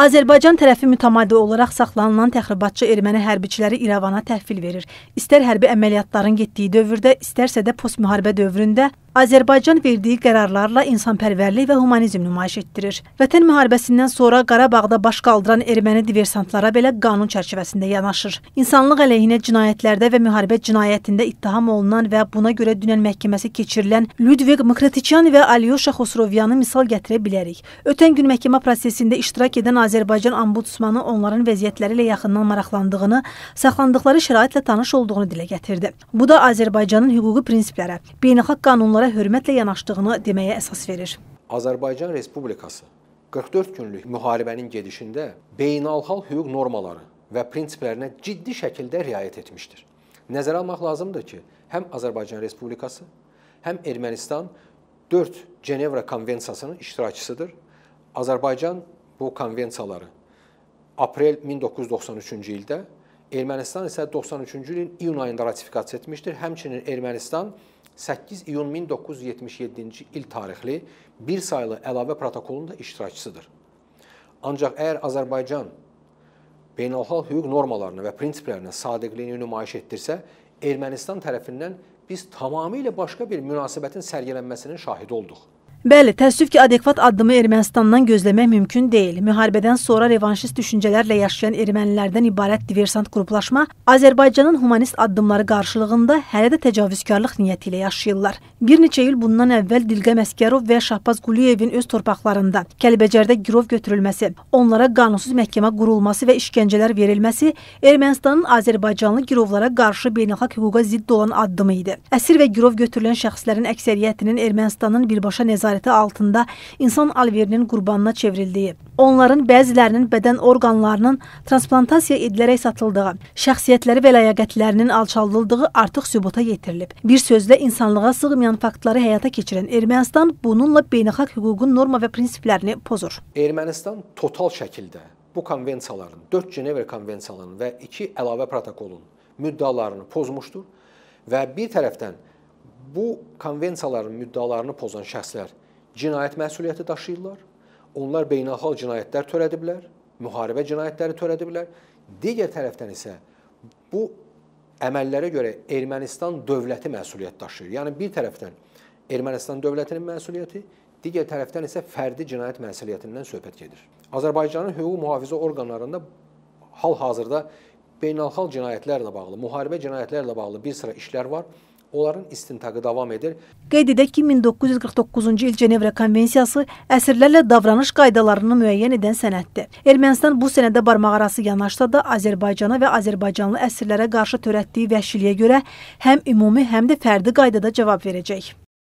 Azərbaycan tərəfi mütəmadi olaraq saxlanılan təxribatçı erməni hərbiçiləri İrəvana təhvil verir. İstər hərbi əməliyyatların getdiyi dövrdə, istərsə də postmüharibə dövründə Azərbaycan verdiyi qərarlarla insanpərvərlik və humanizm nümayiş etdirir. Vətən müharibəsindən sonra Qarabağda baş qaldıran erməni diversantlara belə qanun çərçivəsində yanaşır. İnsanlıq əleyhinə cinayətlərdə və müharibə cinayətində ittiham olunan və buna görə dünən məhkəməsi keçirilən Ludvig Mkretiçyan və Alyosha Xosrovyanı misal gətirə bilərik. Ötən gün məhkəmə prosesində iştirak edən Azərbaycan ombudsmanı onların vəziyyətləri ilə yaxından maraqlandığını, saxlandıqları şəraitlə tanış olduğunu dilə gətirdi. Bu da Azərbaycanın hüquqi prinsiplərə, beynəlxalq qanunlara onlara hörmətlə yanaşdığını deməyə əsas verir. Azərbaycan Respublikası 44 günlük müharibənin gedişində beynəlxalq hüquq normaları və prinsiplərinə ciddi şəkildə riayət etmişdir. Nəzərə almaq lazımdır ki, həm Azərbaycan Respublikası, həm Ermənistan 4 Cenevra konvensiyasının iştirakçısıdır. Azərbaycan bu konvensiyaları aprel 1993-cü ildə, Ermənistan isə 93-cü ilin iyun ayında ratifikasiya etmişdir. Həmçinin Ermənistan 8 iyun 1977-ci il tarixli bir saylı əlavə protokolun da iştirakçısıdır. Ancaq əgər Azərbaycan beynəlxalq hüquq normalarına və prinsiplərinə sadiqliyini nümayiş etdirsə, Ermənistan tərəfindən biz tamamilə başqa bir münasibətin sərgilənməsinin şahidi olduq. Bəli, təəssüf ki, adekvat addımı Ermənistandan gözləmək mümkün deyil. Müharibədən sonra revanşist düşüncələrlə yaşayan ermənilərdən ibarət diversant qruplaşma Azərbaycanın humanist addımları qarşılığında hələ də təcavüzkarlıq niyyəti ilə yaşayırlar. Bir neçə il bundan əvvəl Dilqəm Əskərov və Şahbaz Quliyevin öz torpaqlarında Kəlbəcərdə girov götürülməsi, onlara qanunsuz məhkəmə qurulması və işgəncələr verilməsi Ermənistanın Azərbaycanlı girovlara qarşı beynəlxalq hüquqa zidd olan addımı idi. Əsir və girov götürülən şəxslərin əksəriyyətinin Ermənistanın birbaşa nəzarəti nəzarəti altında insan alverinin qurbanına çevrildiyi, onların bəzilərinin bədən orqanlarının transplantasiya edilərək satıldığı, şəxsiyyətləri və ləyaqətlərinin alçaldıldığı artıq sübuta yetirilib. Bir sözlə insanlığa sığmayan faktları həyata keçirən Ermənistan bununla beynəlxalq hüququn norma və prinsiplərini pozur. Ermənistan total şəkildə bu konvensiyaların, 4 Cenevrə konvensiyalarının və 2 əlavə protokolun müddəalarını pozmuşdur və bir tərəfdən bu konvensiyaların müddəalarını pozan şəxslər cinayət məsuliyyəti daşıyırlar. Onlar beynəlxalq cinayətlər törədiblər, müharibə cinayətləri törədiblər. Digər tərəfdən isə bu əməllərə görə Ermənistan dövləti məsuliyyət daşıyır. Yəni bir tərəfdən Ermənistan dövlətinin məsuliyyəti, digər tərəfdən isə fərdi cinayət məsuliyyətindən söhbət gedir. Azərbaycanın hüquq mühafizə orqanlarında hal-hazırda beynəlxalq cinayətlərlə bağlı, müharibə cinayətlərlə bağlı bir sıra işlər var. Onların istintaqı davam edir. Qeyd edək ki, 1949-cu il Cenevra Konvensiyası əsirlərlə davranış qaydalarını müəyyən edən sənəddir. Ermənistan bu sənədə barmaqarası yanaşsa da Azərbaycana və Azərbaycanlı əsirlərə qarşı törətdiyi vəhşiliyə görə həm ümumi, həm də fərdi qaydada cavab verəcək.